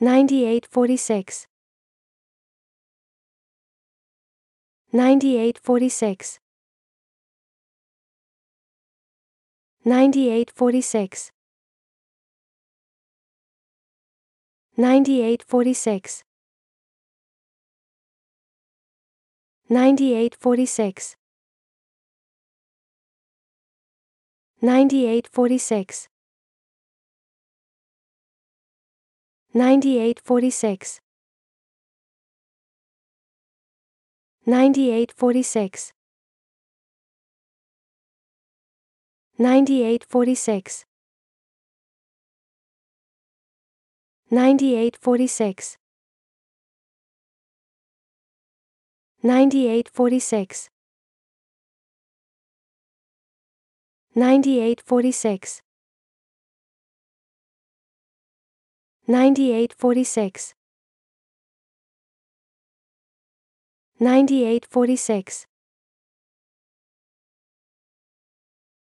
9846 9846 9846 9846 9846 9846 9846 9846 9846 9846 9846 9846 9846 9846